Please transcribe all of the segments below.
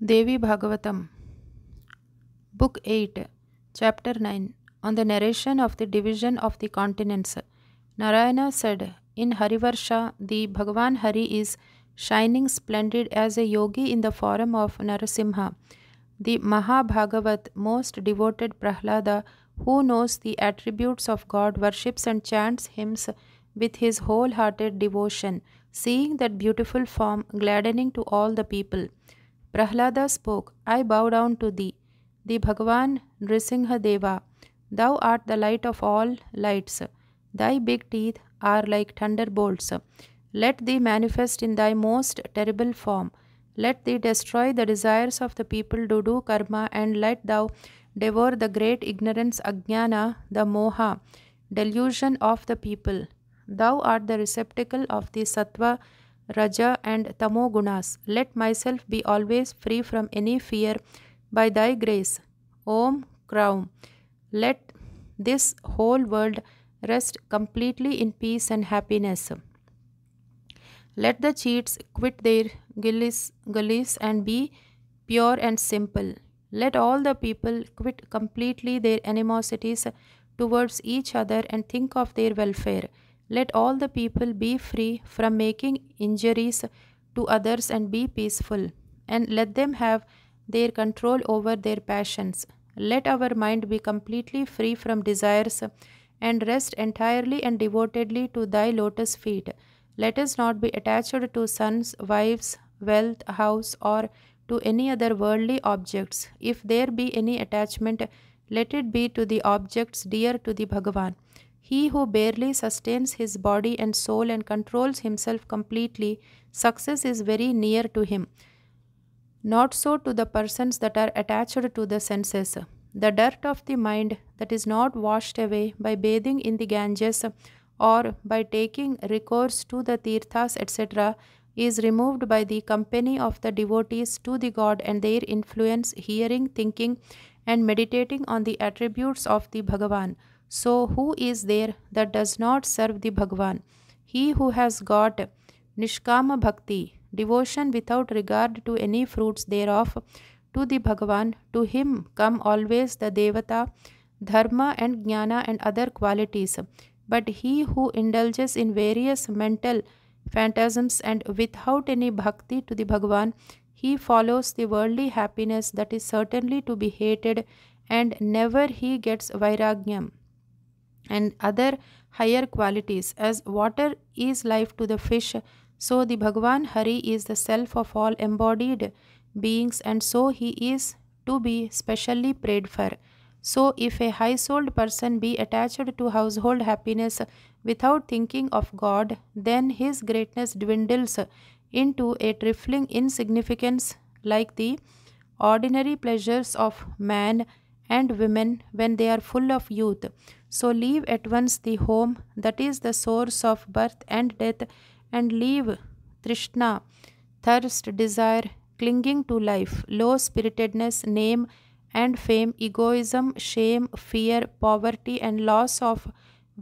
Devi Bhagavatam, Book 8, Chapter 9 On the narration of the division of the continents. Narayana said, In Harivarsha, the Bhagavan Hari is shining splendid as a yogi in the form of Narasimha. The Mahabhagavat, most devoted Prahlada, who knows the attributes of God, worships and chants hymns with his wholehearted devotion, seeing that beautiful form gladdening to all the people. Prahlada spoke, I bow down to thee. The Bhagavan Deva. thou art the light of all lights. Thy big teeth are like thunderbolts. Let thee manifest in thy most terrible form. Let thee destroy the desires of the people to do karma, and let thou devour the great ignorance, ajnana, the moha, delusion of the people. Thou art the receptacle of the sattva Raja, and Tamo gunas. Let myself be always free from any fear by thy grace. Om Kraum. Let this whole world rest completely in peace and happiness. Let the cheats quit their gullies, gullies and be pure and simple. Let all the people quit completely their animosities towards each other and think of their welfare. Let all the people be free from making injuries to others and be peaceful, and let them have their control over their passions. Let our mind be completely free from desires and rest entirely and devotedly to thy lotus feet. Let us not be attached to sons, wives, wealth, house, or to any other worldly objects. If there be any attachment, let it be to the objects dear to the Bhagavan. He who barely sustains his body and soul and controls himself completely, success is very near to him. Not so to the persons that are attached to the senses. The dirt of the mind that is not washed away by bathing in the Ganges or by taking recourse to the Tirthas, etc., is removed by the company of the devotees to the God and their influence, hearing, thinking, and meditating on the attributes of the Bhagavan. So, who is there that does not serve the Bhagwan? He who has got Nishkama Bhakti, devotion without regard to any fruits thereof, to the Bhagwan, to him come always the Devata, Dharma, and Jnana, and other qualities. But he who indulges in various mental phantasms and without any bhakti to the Bhagwan, he follows the worldly happiness that is certainly to be hated, and never he gets vairagyam and other higher qualities. As water is life to the fish, so the Bhagwan Hari is the self of all embodied beings, and so he is to be specially prayed for. So, if a high souled person be attached to household happiness without thinking of God, then his greatness dwindles into a trifling insignificance like the ordinary pleasures of man and women when they are full of youth. So leave at once the home that is the source of birth and death, and leave Trishna, thirst, desire, clinging to life, low spiritedness, name and fame, egoism, shame, fear, poverty, and loss of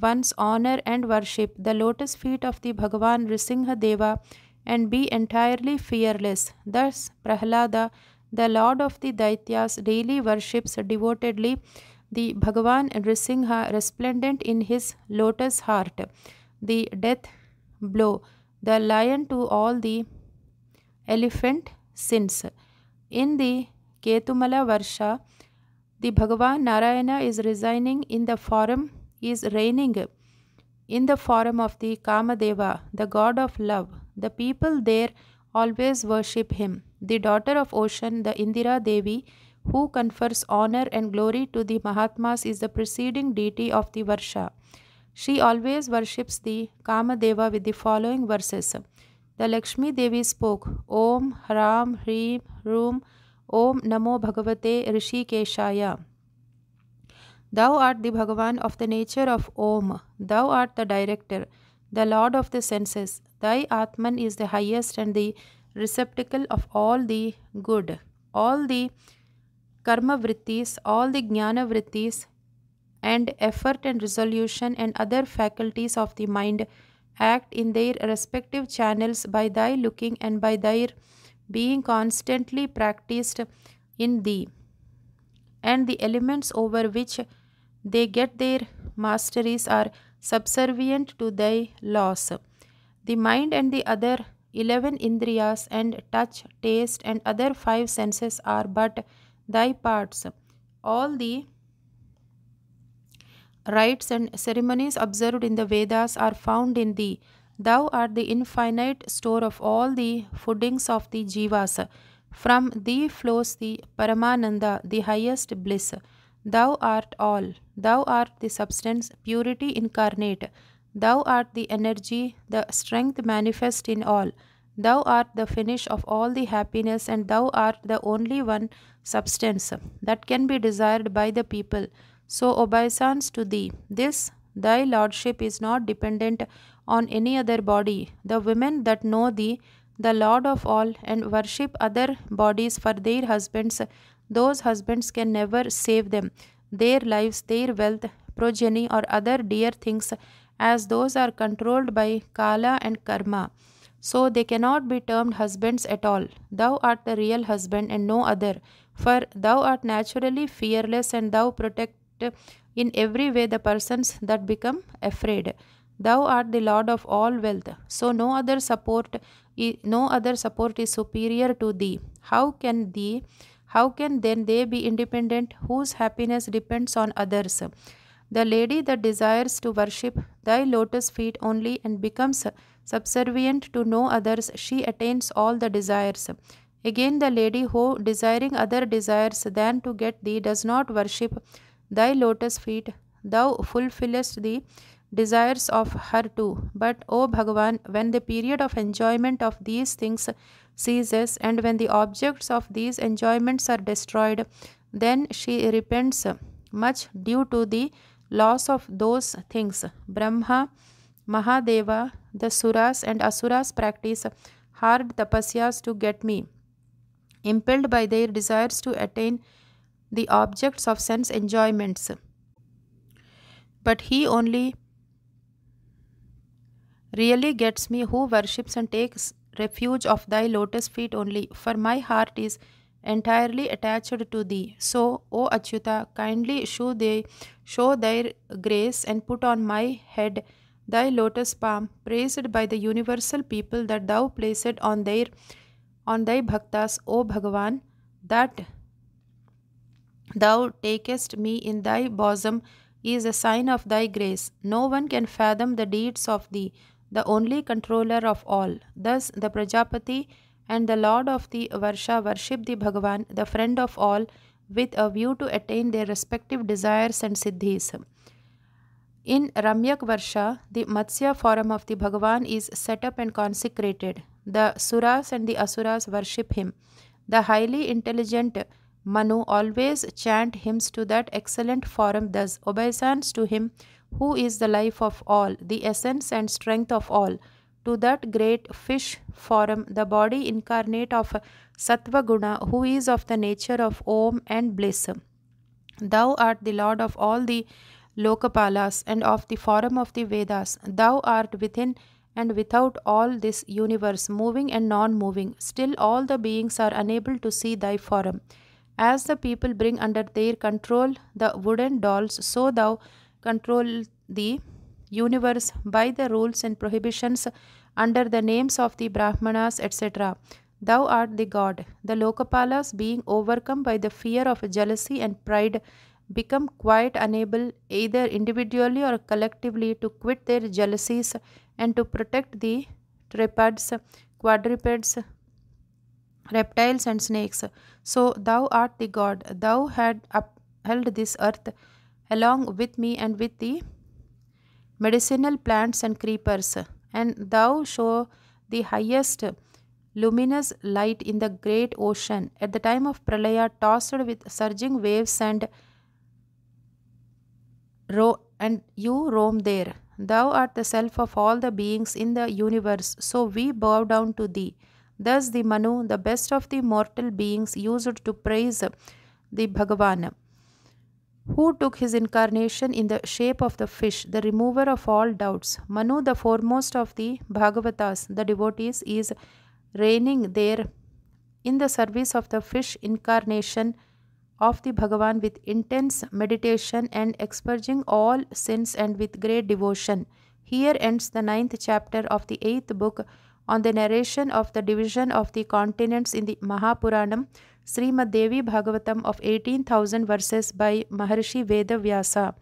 one's honor and worship, the lotus feet of the Bhagavan Risingha Deva, and be entirely fearless. Thus, Prahlada, the lord of the Daityas, daily worships devotedly the Bhagavan addressing her resplendent in his lotus heart, the death blow, the lion to all the elephant sins. In the Ketumala Varsha, the Bhagavan Narayana is resigning in the form, is reigning in the form of the Kamadeva, the god of love. The people there always worship him. The daughter of ocean, the Indira Devi, who confers honor and glory to the Mahatmas is the preceding deity of the Varsha. She always worships the Kamadeva with the following verses. The Lakshmi Devi spoke Om Hram Hrim Rum Om Namo Bhagavate Rishikeshaya. Thou art the Bhagavan of the nature of Om. Thou art the director, the Lord of the senses. Thy Atman is the highest and the receptacle of all the good. All the karma vrittis, all the jnana vrittis, and effort and resolution and other faculties of the mind act in their respective channels by thy looking and by thy being constantly practiced in thee. And the elements over which they get their masteries are subservient to thy laws. The mind and the other 11 indriyas and touch, taste, and other five senses are but thy parts. All the rites and ceremonies observed in the Vedas are found in thee. Thou art the infinite store of all the foodings of the jivas. From thee flows the Paramananda, the highest bliss. Thou art all. Thou art the substance, purity incarnate. Thou art the energy, the strength manifest in all. Thou art the finish of all the happiness, and thou art the only one substance that can be desired by the people. So obeisance to thee. This thy lordship is not dependent on any other body. The women that know thee, the Lord of all, and worship other bodies for their husbands, those husbands can never save them, their lives, their wealth, progeny, or other dear things, as those are controlled by Kala and Karma. So they cannot be termed husbands at all. Thou art the real husband and no other, for thou art naturally fearless and thou protect in every way the persons that become afraid. Thou art the Lord of all wealth, so no other support no other support is superior to thee. How can thee how can then they be independent whose happiness depends on others? The lady that desires to worship thy lotus feet only and becomes subservient to no others, she attains all the desires. Again, the lady who, desiring other desires than to get thee, does not worship thy lotus feet, thou fulfillest the desires of her too. But, O Bhagavan, when the period of enjoyment of these things ceases and when the objects of these enjoyments are destroyed, then she repents much due to the loss of those things. Brahma Mahadeva, the Suras and Asuras practice hard tapasyas to get me. Impelled by their desires to attain the objects of sense enjoyments. But he only really gets me who worships and takes refuge of thy lotus feet only, for my heart is entirely attached to thee. So, O Achyuta, kindly show, Thy show their grace and put on my head thy lotus palm, praised by the universal people that thou placed on their on thy bhaktas, O Bhagavan, that thou takest me in thy bosom is a sign of thy grace. No one can fathom the deeds of thee, the only controller of all. Thus the Prajapati and the Lord of the Varsha worship the Bhagavan, the friend of all, with a view to attain their respective desires and siddhis. In Ramyak Varsha, the Matsya form of the Bhagavan is set up and consecrated. The Suras and the Asuras worship him. The highly intelligent Manu always chant hymns to that excellent form, thus obeisance to him who is the life of all, the essence and strength of all. To that great fish form, the body incarnate of Sattva Guna, who is of the nature of Om and bliss. Thou art the Lord of all the Lokapalas, and of the form of the Vedas. Thou art within and without all this universe, moving and non moving. Still, all the beings are unable to see thy form. As the people bring under their control the wooden dolls, so thou control the universe by the rules and prohibitions under the names of the Brahmanas, etc. Thou art the God. The Lokapalas, being overcome by the fear of jealousy and pride, become quite unable either individually or collectively to quit their jealousies and to protect the tripods, quadrupeds, reptiles and snakes. So thou art the God, thou had upheld this earth along with me and with the medicinal plants and creepers, and thou show the highest luminous light in the great ocean at the time of pralaya tossed with surging waves and ro- and you roam there. Thou art the self of all the beings in the universe, so we bow down to thee. Thus the Manu, the best of the mortal beings, used to praise the Bhagavan, who took his incarnation in the shape of the fish, the remover of all doubts. Manu, the foremost of the Bhagavatas, the devotees, is reigning there in the service of the fish incarnation of the Bhagavan with intense meditation and expurging all sins and with great devotion. Here ends the ninth chapter of the eighth book on the narration of the division of the continents in the Mahapuranam, Srimad Devi Bhagavatam of 18,000 verses by Maharshi Vedavyasa.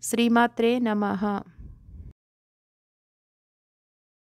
Srimatre Namaha.